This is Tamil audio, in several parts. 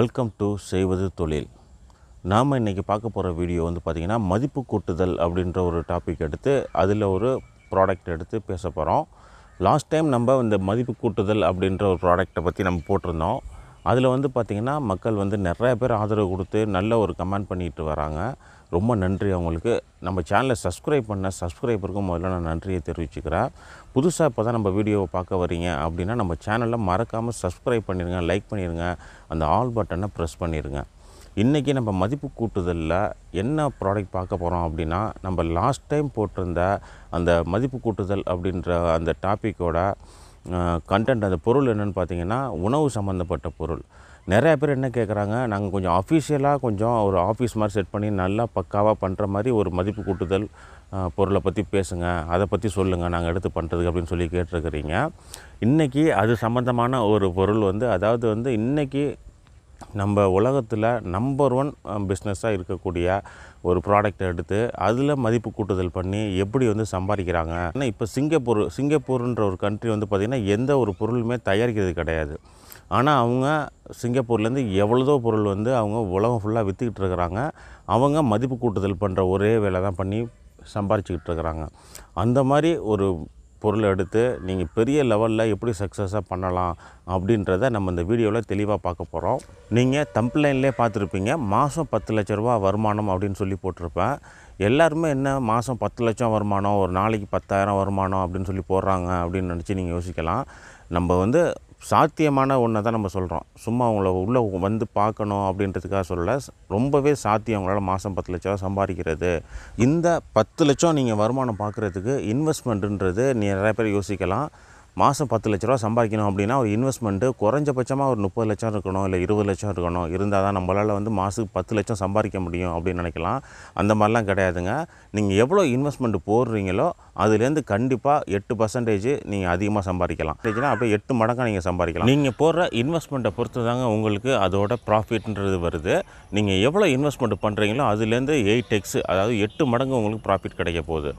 வெல்கம் டு செய்வது தொழில் நாம் இன்றைக்கி பார்க்க போகிற வீடியோ வந்து பார்த்திங்கன்னா மதிப்பு கூட்டுதல் அப்படின்ற ஒரு டாபிக் எடுத்து அதில் ஒரு ப்ராடக்ட் எடுத்து பேச போகிறோம் லாஸ்ட் டைம் நம்ம இந்த மதிப்பு கூட்டுதல் அப்படின்ற ஒரு ப்ராடக்டை பற்றி நம்ம போட்டிருந்தோம் அதில் வந்து பார்த்திங்கன்னா மக்கள் வந்து நிறையா பேர் ஆதரவு கொடுத்து நல்ல ஒரு கமெண்ட் பண்ணிட்டு வராங்க ரொம்ப நன்றி அவங்களுக்கு நம்ம சேனலை சப்ஸ்கிரைப் பண்ண சப்ஸ்கிரைபருக்கும் முதல்ல நான் நன்றியை தெரிவிச்சுக்கிறேன் புதுசாக இப்போ தான் நம்ம வீடியோவை பார்க்க வரீங்க அப்படின்னா நம்ம சேனலில் மறக்காமல் சப்ஸ்கிரைப் பண்ணிடுங்க லைக் பண்ணிடுங்க அந்த ஆல் பட்டனை ப்ரெஸ் பண்ணிடுங்க இன்றைக்கி நம்ம மதிப்பு கூட்டுதலில் என்ன ப்ராடக்ட் பார்க்க போகிறோம் அப்படின்னா நம்ம லாஸ்ட் டைம் போட்டிருந்த அந்த மதிப்பு கூட்டுதல் அப்படின்ற அந்த டாப்பிக்கோட கண்டென்ட் அந்த பொருள் என்னென்னு பார்த்தீங்கன்னா உணவு சம்மந்தப்பட்ட பொருள் நிறையா பேர் என்ன கேட்குறாங்க நாங்கள் கொஞ்சம் அஃபீஷியலாக கொஞ்சம் ஒரு ஆஃபீஸ் மாதிரி செட் பண்ணி நல்லா பக்காவாக பண்ணுற மாதிரி ஒரு மதிப்பு கூட்டுதல் பொருளை பற்றி பேசுங்க அதை பற்றி சொல்லுங்கள் நாங்கள் எடுத்து பண்ணுறதுக்கு அப்படின்னு சொல்லி கேட்டிருக்கிறீங்க இன்றைக்கி அது சம்மந்தமான ஒரு பொருள் வந்து அதாவது வந்து இன்றைக்கி நம்ம உலகத்தில் நம்பர் ஒன் பிஸ்னஸாக இருக்கக்கூடிய ஒரு ப்ராடக்ட் எடுத்து அதில் மதிப்பு கூட்டுதல் பண்ணி எப்படி வந்து சம்பாதிக்கிறாங்க ஆனால் இப்போ சிங்கப்பூர் சிங்கப்பூர்ன்ற ஒரு கண்ட்ரி வந்து பார்த்திங்கன்னா எந்த ஒரு பொருளுமே தயாரிக்கிறது கிடையாது ஆனால் அவங்க சிங்கப்பூர்லேருந்து எவ்வளோதோ பொருள் வந்து அவங்க உலகம் ஃபுல்லாக விற்றுக்கிட்டு இருக்கிறாங்க அவங்க மதிப்பு கூட்டுதல் பண்ணுற ஒரே வேலை தான் பண்ணி சம்பாரிச்சிக்கிட்டு இருக்கிறாங்க அந்த மாதிரி ஒரு பொருளை எடுத்து நீங்கள் பெரிய லெவலில் எப்படி சக்ஸஸாக பண்ணலாம் அப்படின்றத நம்ம இந்த வீடியோவில் தெளிவாக பார்க்க போகிறோம் நீங்கள் தம்ப்ளைன்லேயே பார்த்துருப்பீங்க மாதம் பத்து லட்ச ரூபா வருமானம் அப்படின்னு சொல்லி போட்டிருப்பேன் எல்லாருமே என்ன மாதம் பத்து லட்சம் வருமானம் ஒரு நாளைக்கு பத்தாயிரம் வருமானம் அப்படின்னு சொல்லி போடுறாங்க அப்படின்னு நினச்சி நீங்கள் யோசிக்கலாம் நம்ம வந்து சாத்தியமான ஒன்றை தான் நம்ம சொல்கிறோம் சும்மா அவங்கள உள்ளே வந்து பார்க்கணும் அப்படின்றதுக்காக சொல்ல ரொம்பவே சாத்தியம் அவங்களால் மாதம் பத்து லட்சம் சம்பாதிக்கிறது இந்த பத்து லட்சம் நீங்கள் வருமானம் பார்க்குறதுக்கு இன்வெஸ்ட்மெண்ட்டுன்றது நீ நிறைய பேர் யோசிக்கலாம் மாதம் பத்து லட்ச ரூபா சம்பாதிக்கணும் அப்படின்னா ஒரு இன்வெஸ்ட்மெண்ட்டு குறைஞ்சபட்சமாக ஒரு முப்பது லட்சம் இருக்கணும் இல்லை இருபது லட்சம் இருக்கணும் இருந்தால் தான் நம்மளால் வந்து மாதத்துக்கு பத்து லட்சம் சம்பாதிக்க முடியும் அப்படின்னு நினைக்கலாம் அந்த மாதிரிலாம் கிடையாதுங்க நீங்கள் எவ்வளோ இன்வெஸ்ட்மெண்ட் போடுறீங்களோ அதுலேருந்து கண்டிப்பாக எட்டு பர்சன்டேஜ் நீங்கள் அதிகமாக சம்பாதிக்கலாம் அப்படியே எட்டு மடங்காக நீங்கள் சம்பாதிக்கலாம் நீங்கள் போடுற இன்வெஸ்ட்மெண்ட்டை பொறுத்து தாங்க உங்களுக்கு அதோட ப்ராஃபிட்ன்றது வருது நீங்கள் எவ்வளோ இன்வெஸ்ட்மெண்ட் பண்ணுறீங்களோ அதுலேருந்து எயிட் எக்ஸ் அதாவது எட்டு மடங்கு உங்களுக்கு ப்ராஃபிட் கிடைக்க போகுது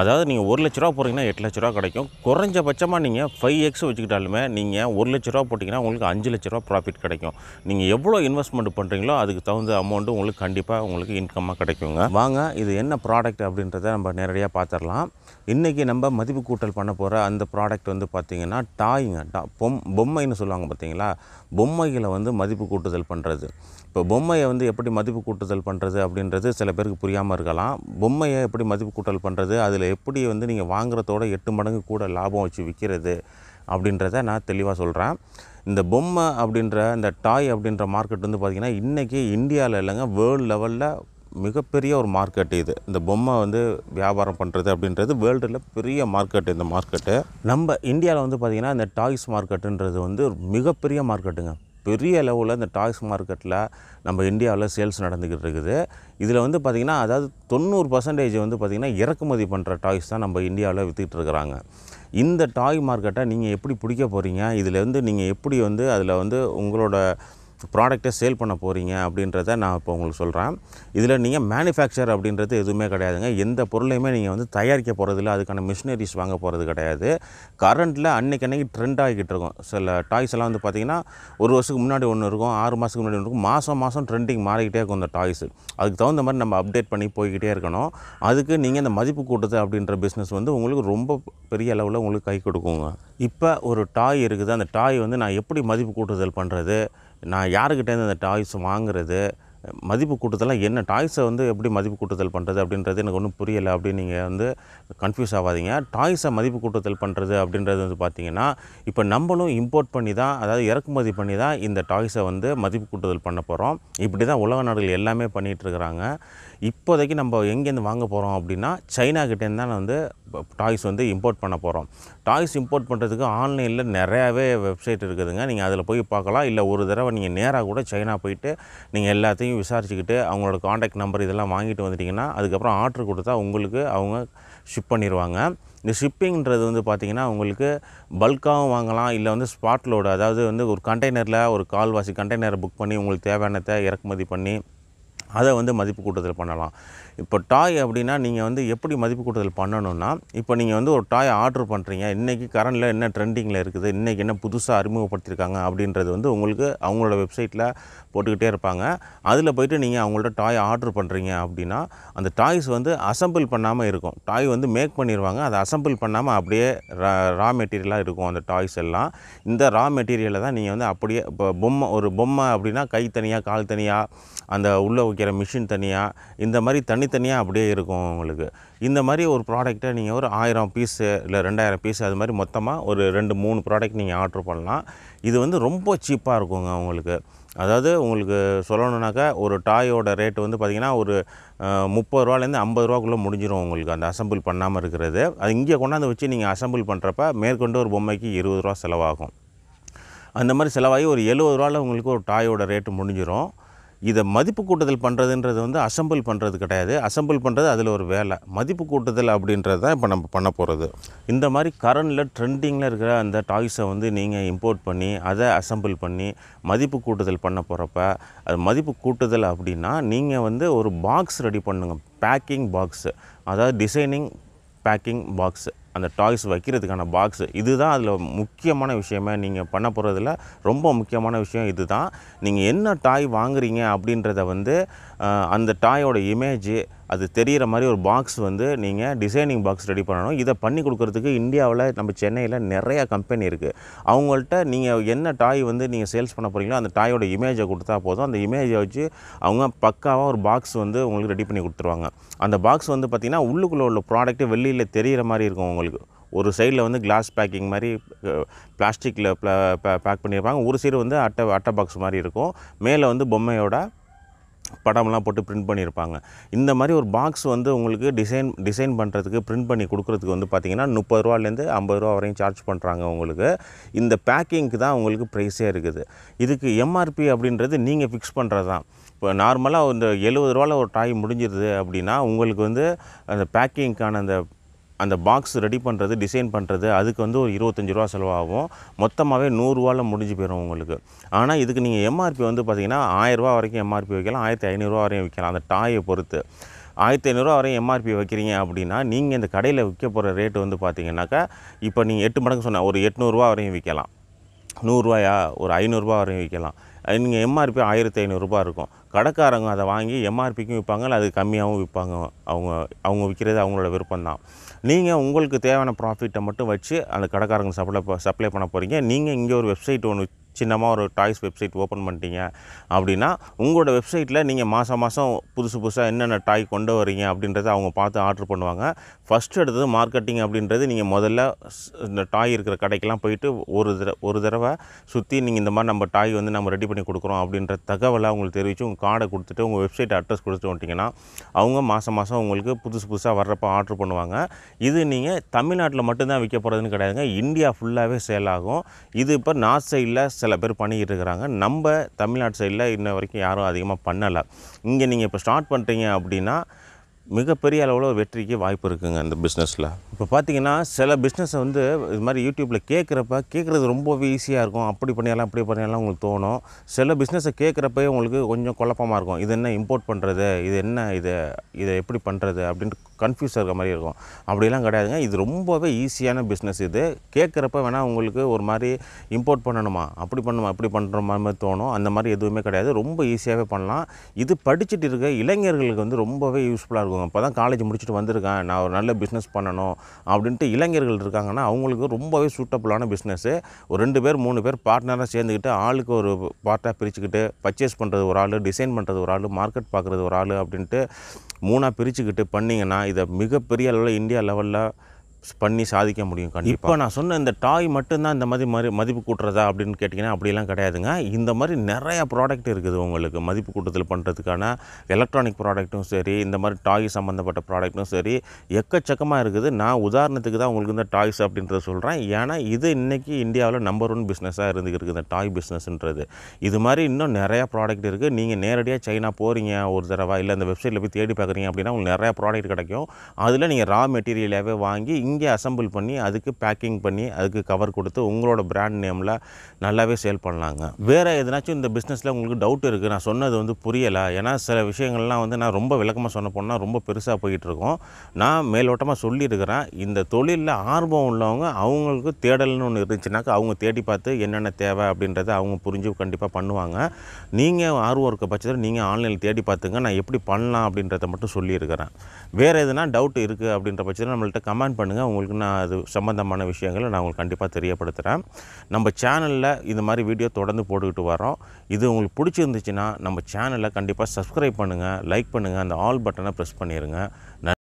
அதாவது நீங்கள் ஒரு லட்ச ரூபா போகிறீங்கன்னா எட்டு லட்ச ரூபா கிடைக்கும் குறைஞ்சபட்சமாக நீங்கள் ஃபைவ் எக்ஸ் வச்சுக்கிட்டாலுமே நீங்கள் ஒரு லட்ச ரூபா போட்டிங்கன்னா உங்களுக்கு அஞ்சு லட்ச ரூபா ப்ராஃபிட் கிடைக்கும் நீங்கள் எவ்வளோ இன்வெஸ்ட்மெண்ட் பண்ணுறீங்களோ அதுக்கு தகுந்த அமௌண்ட்டு உங்களுக்கு கண்டிப்பாக உங்களுக்கு இன்கம்மாக கிடைக்குங்க வாங்க இது என்ன ப்ராடக்ட் அப்படின்றத நம்ம நேரடியாக பார்த்துடலாம் இன்றைக்கி நம்ம மதிப்பு கூட்டல் பண்ண போகிற அந்த ப்ராடக்ட் வந்து பார்த்திங்கன்னா டாய்ங்க டா பொம் பொம்மைன்னு சொல்லுவாங்க பார்த்தீங்களா பொம்மைகளை வந்து மதிப்பு கூட்டுதல் பண்ணுறது இப்போ பொம்மையை வந்து எப்படி மதிப்பு கூட்டுதல் பண்ணுறது அப்படின்றது சில பேருக்கு புரியாமல் இருக்கலாம் பொம்மையை எப்படி மதிப்பு கூட்டல் பண்ணுறது அதில் அதில் எப்படி வந்து நீங்கள் வாங்குறதோட எட்டு மடங்கு கூட லாபம் வச்சு விற்கிறது அப்படின்றத நான் தெளிவாக சொல்கிறேன் இந்த பொம்மை அப்படின்ற இந்த டாய் அப்படின்ற மார்க்கெட் வந்து பார்த்திங்கன்னா இன்றைக்கி இந்தியாவில் இல்லைங்க வேர்ல்டு லெவலில் மிகப்பெரிய ஒரு மார்க்கெட் இது இந்த பொம்மை வந்து வியாபாரம் பண்ணுறது அப்படின்றது வேர்ல்டில் பெரிய மார்க்கெட் இந்த மார்க்கெட்டு நம்ம இந்தியாவில் வந்து பார்த்திங்கன்னா இந்த டாய்ஸ் மார்க்கெட்டுன்றது வந்து மிகப்பெரிய மார்க்கெட்டுங்க பெரிய லெவலில் இந்த டாய்ஸ் மார்க்கெட்டில் நம்ம இந்தியாவில் சேல்ஸ் நடந்துக்கிட்டு இருக்குது இதில் வந்து பார்த்திங்கன்னா அதாவது தொண்ணூறு பர்சன்டேஜ் வந்து பார்த்திங்கன்னா இறக்குமதி பண்ணுற டாய்ஸ் தான் நம்ம இந்தியாவில் விற்றுக்கிட்டு இருக்கிறாங்க இந்த டாய் மார்க்கெட்டை நீங்கள் எப்படி பிடிக்க போகிறீங்க இதில் வந்து நீங்கள் எப்படி வந்து அதில் வந்து உங்களோட ப்ராடக்டை சேல் பண்ண போகிறீங்க அப்படின்றத நான் இப்போ உங்களுக்கு சொல்கிறேன் இதில் நீங்கள் மேனுஃபேக்சர் அப்படின்றது எதுவுமே கிடையாதுங்க எந்த பொருளையுமே நீங்கள் வந்து தயாரிக்க போகிறதில்ல அதுக்கான மிஷினரிஸ் வாங்க போகிறது கிடையாது கரண்ட்டில் அன்றைக்கி அன்றைக்கி ட்ரெண்ட் ஆகிக்கிட்டு இருக்கும் சில டாய்ஸ் எல்லாம் வந்து பார்த்திங்கன்னா ஒரு வருஷத்துக்கு முன்னாடி ஒன்று இருக்கும் ஆறு மாதத்துக்கு முன்னாடி ஒன்று இருக்கும் மாதம் மாதம் ட்ரெண்டிங் மாறிக்கிட்டே இருக்கும் அந்த டாய்ஸு அதுக்கு தகுந்த மாதிரி நம்ம அப்டேட் பண்ணி போய்கிட்டே இருக்கணும் அதுக்கு நீங்கள் இந்த மதிப்பு கூட்டுது அப்படின்ற பிஸ்னஸ் வந்து உங்களுக்கு ரொம்ப பெரிய அளவில் உங்களுக்கு கை கொடுக்குங்க இப்போ ஒரு டாய் இருக்குது அந்த டாய் வந்து நான் எப்படி மதிப்பு கூட்டுதல் பண்ணுறது நான் யாருக்கிட்டேருந்து அந்த டாய்ஸ் வாங்குறது மதிப்பு கூட்டுதலாம் என்ன டாய்ஸை வந்து எப்படி மதிப்பு கூட்டுதல் பண்ணுறது அப்படின்றது எனக்கு ஒன்றும் புரியலை அப்படின்னு நீங்கள் வந்து கன்ஃபியூஸ் ஆகாதீங்க டாய்ஸை மதிப்பு கூட்டுதல் பண்ணுறது அப்படின்றது வந்து பார்த்திங்கன்னா இப்போ நம்மளும் இம்போர்ட் பண்ணி தான் அதாவது இறக்குமதி பண்ணி தான் இந்த டாய்ஸை வந்து மதிப்பு கூட்டுதல் பண்ண போகிறோம் இப்படி தான் உலக நாடுகள் எல்லாமே பண்ணிகிட்ருக்குறாங்க இப்போதைக்கு நம்ம எங்கேருந்து வாங்க போகிறோம் அப்படின்னா சைனாக்கிட்டேருந்து தான் வந்து டாய்ஸ் வந்து இம்போர்ட் பண்ண போகிறோம் டாய்ஸ் இம்போர்ட் பண்ணுறதுக்கு ஆன்லைனில் நிறையாவே வெப்சைட் இருக்குதுங்க நீங்கள் அதில் போய் பார்க்கலாம் இல்லை ஒரு தடவை நீங்கள் நேராக கூட சைனா போயிட்டு நீங்கள் எல்லாத்தையும் அவங்களையும் விசாரிச்சுக்கிட்டு அவங்களோட காண்டாக்ட் நம்பர் இதெல்லாம் வாங்கிட்டு வந்துட்டிங்கன்னா அதுக்கப்புறம் ஆர்டர் கொடுத்தா உங்களுக்கு அவங்க ஷிப் பண்ணிடுவாங்க இந்த ஷிப்பிங்கிறது வந்து பார்த்திங்கன்னா உங்களுக்கு பல்காகவும் வாங்கலாம் இல்லை வந்து லோடு அதாவது வந்து ஒரு கண்டெய்னரில் ஒரு கால்வாசி கண்டெய்னரை புக் பண்ணி உங்களுக்கு தேவையானதை இறக்குமதி பண்ணி அதை வந்து மதிப்பு கூட்டத்தில் பண்ணலாம் இப்போ டாய் அப்படின்னா நீங்கள் வந்து எப்படி மதிப்பு கூட்டுதல் பண்ணணும்னா இப்போ நீங்கள் வந்து ஒரு டாய் ஆர்டர் பண்ணுறீங்க இன்றைக்கி கரண்டில் என்ன ட்ரெண்டிங்கில் இருக்குது இன்றைக்கி என்ன புதுசாக அறிமுகப்படுத்தியிருக்காங்க அப்படின்றது வந்து உங்களுக்கு அவங்களோட வெப்சைட்டில் போட்டுக்கிட்டே இருப்பாங்க அதில் போய்ட்டு நீங்கள் அவங்கள்ட்ட டாய் ஆர்டர் பண்ணுறீங்க அப்படின்னா அந்த டாய்ஸ் வந்து அசம்பிள் பண்ணாமல் இருக்கும் டாய் வந்து மேக் பண்ணிடுவாங்க அதை அசம்பிள் பண்ணாமல் அப்படியே ரா மெட்டீரியலாக இருக்கும் அந்த டாய்ஸ் எல்லாம் இந்த ரா மெட்டீரியலை தான் நீங்கள் வந்து அப்படியே இப்போ பொம்மை ஒரு பொம்மை அப்படின்னா கை தனியாக கால் தனியாக அந்த உள்ளே வைக்கிற மிஷின் தனியாக இந்த மாதிரி தனி தனித்தனியாக அப்படியே இருக்கும் உங்களுக்கு இந்த மாதிரி ஒரு ப்ராடக்ட்டை நீங்கள் ஒரு ஆயிரம் பீஸு இல்லை ரெண்டாயிரம் பீஸு அது மாதிரி மொத்தமாக ஒரு ரெண்டு மூணு ப்ராடக்ட் நீங்கள் ஆர்டர் பண்ணலாம் இது வந்து ரொம்ப சீப்பாக இருக்குங்க உங்களுக்கு அதாவது உங்களுக்கு சொல்லணுன்னாக்கா ஒரு டாயோட ரேட்டு வந்து பார்த்திங்கன்னா ஒரு முப்பது ரூபாலேருந்து ஐம்பது ரூபாக்குள்ளே முடிஞ்சிடும் உங்களுக்கு அந்த அசம்பிள் பண்ணாமல் இருக்கிறது அது இங்கே கொண்டாந்து வச்சு நீங்கள் அசம்பிள் பண்ணுறப்ப மேற்கொண்டு ஒரு பொம்மைக்கு இருபது ரூபா செலவாகும் அந்த மாதிரி செலவாகி ஒரு எழுபது ரூபாவில் உங்களுக்கு ஒரு டாயோட ரேட்டு முடிஞ்சிடும் இதை மதிப்பு கூட்டுதல் பண்ணுறதுன்றது வந்து அசம்பிள் பண்ணுறது கிடையாது அசம்பிள் பண்ணுறது அதில் ஒரு வேலை மதிப்பு கூட்டுதல் அப்படின்றது தான் இப்போ நம்ம பண்ண போகிறது இந்த மாதிரி கரண்டில் ட்ரெண்டிங்கில் இருக்கிற அந்த டாய்ஸை வந்து நீங்கள் இம்போர்ட் பண்ணி அதை அசம்பிள் பண்ணி மதிப்பு கூட்டுதல் பண்ண போகிறப்ப அது மதிப்பு கூட்டுதல் அப்படின்னா நீங்கள் வந்து ஒரு பாக்ஸ் ரெடி பண்ணுங்கள் பேக்கிங் பாக்ஸு அதாவது டிசைனிங் பேக்கிங் பாக்ஸு அந்த டாய்ஸ் வைக்கிறதுக்கான பாக்ஸு இதுதான் அதில் முக்கியமான விஷயமே நீங்கள் பண்ண போகிறதுல ரொம்ப முக்கியமான விஷயம் இது தான் நீங்கள் என்ன டாய் வாங்குறீங்க அப்படின்றத வந்து அந்த டாயோட இமேஜு அது தெரிகிற மாதிரி ஒரு பாக்ஸ் வந்து நீங்கள் டிசைனிங் பாக்ஸ் ரெடி பண்ணணும் இதை பண்ணி கொடுக்குறதுக்கு இந்தியாவில் நம்ம சென்னையில் நிறையா கம்பெனி இருக்குது அவங்கள்ட்ட நீங்கள் என்ன டாய் வந்து நீங்கள் சேல்ஸ் பண்ண போகிறீங்களோ அந்த டாயோட இமேஜை கொடுத்தா போதும் அந்த இமேஜை வச்சு அவங்க பக்காவாக ஒரு பாக்ஸ் வந்து உங்களுக்கு ரெடி பண்ணி கொடுத்துருவாங்க அந்த பாக்ஸ் வந்து பார்த்திங்கன்னா உள்ளுக்குள்ளே உள்ள ப்ராடக்ட்டு வெளியில் தெரிகிற மாதிரி இருக்கும் உங்களுக்கு ஒரு சைடில் வந்து கிளாஸ் பேக்கிங் மாதிரி பிளாஸ்டிக்கில் பேக் பண்ணியிருப்பாங்க ஒரு சைடு வந்து அட்டை அட்டை பாக்ஸ் மாதிரி இருக்கும் மேலே வந்து பொம்மையோட படம்லாம் போட்டு பிரிண்ட் பண்ணியிருப்பாங்க இந்த மாதிரி ஒரு பாக்ஸ் வந்து உங்களுக்கு டிசைன் டிசைன் பண்ணுறதுக்கு பிரிண்ட் பண்ணி கொடுக்குறதுக்கு வந்து பார்த்திங்கன்னா முப்பது ரூபாலேருந்து ஐம்பது ரூபா வரையும் சார்ஜ் பண்ணுறாங்க உங்களுக்கு இந்த பேக்கிங்க்கு தான் உங்களுக்கு ப்ரைஸே இருக்குது இதுக்கு எம்ஆர்பி அப்படின்றது நீங்கள் ஃபிக்ஸ் பண்ணுறது தான் இப்போ நார்மலாக இந்த எழுபது ரூபாவில் ஒரு டாய் முடிஞ்சிருது அப்படின்னா உங்களுக்கு வந்து அந்த பேக்கிங்க்கான அந்த அந்த பாக்ஸ் ரெடி பண்ணுறது டிசைன் பண்ணுறது அதுக்கு வந்து ஒரு இருபத்தஞ்சி ரூபா செலவாகும் மொத்தமாகவே நூறுரூவாவில் முடிஞ்சு போயிடும் உங்களுக்கு ஆனால் இதுக்கு நீங்கள் எம்ஆர்பி வந்து பார்த்திங்கன்னா ஆயிரரூவா வரைக்கும் எம்ஆர்பி வைக்கலாம் ஆயிரத்தி ஐநூறுரூவா வரையும் விற்கலாம் அந்த டாயை பொறுத்து ஆயிரத்தி ஐநூறுரூவா வரையும் எம்ஆர்பி வைக்கிறீங்க அப்படின்னா நீங்கள் இந்த கடையில் விற்க போகிற ரேட்டு வந்து பார்த்திங்கனாக்கா இப்போ நீங்கள் எட்டு மடங்கு சொன்ன ஒரு எட்நூறுரூவா வரையும் விற்கலாம் நூறுரூவாயா ஒரு ஐநூறுரூவா வரையும் விற்கலாம் நீங்கள் எம்ஆர்பி ஆயிரத்தி ஐநூறுரூபா இருக்கும் கடைக்காரங்க அதை வாங்கி எம்ஆர்பிக்கும் விற்பாங்க அது கம்மியாகவும் விற்பாங்க அவங்க அவங்க விற்கிறது அவங்களோட விருப்பம்தான் நீங்கள் உங்களுக்கு தேவையான ப்ராஃபிட்டை மட்டும் வச்சு அந்த கடைக்காரங்க சப்ளை சப்ளை பண்ண போகிறீங்க நீங்கள் இங்கே ஒரு வெப்சைட் ஒன்று சின்னமாக ஒரு டாய்ஸ் வெப்சைட் ஓப்பன் பண்ணிட்டீங்க அப்படின்னா உங்களோட வெப்சைட்டில் நீங்கள் மாதம் மாதம் புதுசு புதுசாக என்னென்ன டாய் கொண்டு வரீங்க அப்படின்றத அவங்க பார்த்து ஆர்டர் பண்ணுவாங்க ஃபஸ்ட்டு எடுத்தது மார்க்கெட்டிங் அப்படின்றது நீங்கள் முதல்ல இந்த டாய் இருக்கிற கடைக்கெல்லாம் போயிட்டு ஒரு தடவை ஒரு தடவை சுற்றி நீங்கள் இந்த மாதிரி நம்ம டாய் வந்து நம்ம ரெடி பண்ணி கொடுக்குறோம் அப்படின்ற தகவலை அவங்களுக்கு தெரிவித்து உங்கள் கார்டை கொடுத்துட்டு உங்கள் வெப்சைட் அட்ரஸ் கொடுத்துட்டு வந்துட்டிங்கன்னா அவங்க மாதம் மாதம் உங்களுக்கு புதுசு புதுசாக வர்றப்போ ஆர்டர் பண்ணுவாங்க இது நீங்கள் தமிழ்நாட்டில் மட்டும்தான் விற்க போகிறதுன்னு கிடையாதுங்க இந்தியா ஃபுல்லாகவே சேல் ஆகும் இது இப்போ நார்த் சைடில் சில பேர் பண்ணிக்கிட்டு இருக்கிறாங்க நம்ம தமிழ்நாட்டு சைடில் இன்ன வரைக்கும் யாரும் அதிகமாக பண்ணலை இங்கே நீங்கள் இப்போ ஸ்டார்ட் பண்ணுறீங்க அப்படின்னா மிகப்பெரிய அளவில் வெற்றிக்கு வாய்ப்பு இருக்குங்க இந்த பிஸ்னஸில் இப்போ பார்த்தீங்கன்னா சில பிஸ்னஸை வந்து இது மாதிரி யூடியூப்பில் கேட்குறப்ப கேட்குறது ரொம்ப ஈஸியாக இருக்கும் அப்படி பண்ணியாலாம் அப்படி பண்ணியாலாம் உங்களுக்கு தோணும் சில பிஸ்னஸை கேட்குறப்பே உங்களுக்கு கொஞ்சம் குழப்பமாக இருக்கும் இது என்ன இம்போர்ட் பண்ணுறது இது என்ன இது இதை எப்படி பண்ணுறது அப்படின்ட்டு கன்ஃபியூஸ் இருக்க மாதிரி இருக்கும் அப்படிலாம் கிடையாதுங்க இது ரொம்பவே ஈஸியான பிஸ்னஸ் இது கேட்குறப்ப வேணால் உங்களுக்கு ஒரு மாதிரி இம்போர்ட் பண்ணணுமா அப்படி பண்ணணுமா இப்படி பண்ணுற மாதிரி தோணும் அந்த மாதிரி எதுவுமே கிடையாது ரொம்ப ஈஸியாகவே பண்ணலாம் இது படிச்சுட்டு இருக்க இளைஞர்களுக்கு வந்து ரொம்பவே யூஸ்ஃபுல்லாக இருக்கும் இப்போ தான் காலேஜ் முடிச்சுட்டு வந்திருக்கேன் நான் ஒரு நல்ல பிஸ்னஸ் பண்ணணும் அப்படின்ட்டு இளைஞர்கள் இருக்காங்கன்னா அவங்களுக்கு ரொம்பவே சூட்டபுளான பிஸ்னஸ்ஸு ஒரு ரெண்டு பேர் மூணு பேர் பார்ட்னராக சேர்ந்துக்கிட்டு ஆளுக்கு ஒரு பார்ட்டாக பிரிச்சுக்கிட்டு பர்ச்சேஸ் பண்ணுறது ஒரு ஆள் டிசைன் பண்ணுறது ஒரு ஆள் மார்க்கெட் பார்க்குறது ஒரு ஆள் அப்படின்ட்டு மூணாக பிரிச்சுக்கிட்டு பண்ணிங்கன்னா இதை மிகப்பெரிய அளவில் இந்தியா லெவலில் பண்ணி சாதிக்க முடியும் கண்டிப்பாக இப்போ நான் சொன்ன இந்த டாய் மட்டும்தான் இந்த மாதிரி மறு மதிப்பு கூட்டுறதா அப்படின்னு கேட்டிங்கன்னா அப்படிலாம் கிடையாதுங்க இந்த மாதிரி நிறையா ப்ராடக்ட் இருக்குது உங்களுக்கு மதிப்பு கூட்டத்தில் பண்ணுறதுக்கான எலக்ட்ரானிக் ப்ராடக்ட்டும் சரி இந்த மாதிரி டாய் சம்மந்தப்பட்ட ப்ராடக்ட்டும் சரி எக்கச்சக்கமாக இருக்குது நான் உதாரணத்துக்கு தான் உங்களுக்கு இந்த டாய்ஸ் அப்படின்றத சொல்கிறேன் ஏன்னா இது இன்றைக்கி இந்தியாவில் நம்பர் ஒன் பிஸ்னஸாக இருந்துக்கிட்டு இந்த டாய் பிஸ்னஸ்ன்றது இது மாதிரி இன்னும் நிறையா ப்ராடக்ட் இருக்குது நீங்கள் நேரடியாக சைனா போகிறீங்க ஒரு தடவை இல்லை அந்த வெப்சைட்டில் போய் தேடி பார்க்குறீங்க அப்படின்னா உங்களுக்கு நிறையா ப்ராடக்ட் கிடைக்கும் அதில் நீங்கள் ரா மெட்டீரியலாகவே வாங்கி இங்கே அசம்பிள் பண்ணி அதுக்கு பேக்கிங் பண்ணி அதுக்கு கவர் கொடுத்து உங்களோட பிராண்ட் நேமில் நல்லாவே சேல் பண்ணலாங்க வேறு எதனாச்சும் இந்த பிஸ்னஸில் உங்களுக்கு டவுட் இருக்குது நான் சொன்னது வந்து புரியலை ஏன்னா சில விஷயங்கள்லாம் வந்து நான் ரொம்ப விளக்கமாக சொன்ன போனால் ரொம்ப பெருசாக போயிட்டுருக்கோம் நான் மேலோட்டமாக சொல்லியிருக்கிறேன் இந்த தொழிலில் ஆர்வம் உள்ளவங்க அவங்களுக்கு தேடல்னு ஒன்று இருந்துச்சுனாக்கா அவங்க தேடி பார்த்து என்னென்ன தேவை அப்படின்றத அவங்க புரிஞ்சு கண்டிப்பாக பண்ணுவாங்க நீங்கள் ஆர்வம் இருக்க பட்சத்தில் நீங்கள் ஆன்லைனில் தேடி பார்த்துங்க நான் எப்படி பண்ணலாம் அப்படின்றத மட்டும் சொல்லியிருக்கிறேன் வேறு எதுனா டவுட் இருக்குது அப்படின்ற பட்சத்தில் நம்மள்கிட்ட கமெண்ட் பண்ணுங்கள் பண்ணுங்கள் உங்களுக்கு நான் அது சம்மந்தமான விஷயங்களை நான் உங்களுக்கு கண்டிப்பாக தெரியப்படுத்துகிறேன் நம்ம சேனலில் இந்த மாதிரி வீடியோ தொடர்ந்து போட்டுக்கிட்டு வரோம் இது உங்களுக்கு பிடிச்சிருந்துச்சுன்னா நம்ம சேனலை கண்டிப்பாக சப்ஸ்கிரைப் பண்ணுங்கள் லைக் பண்ணுங்கள் அந்த ஆல் பட்டனை ப்ரெஸ் பண்ணிடுங்க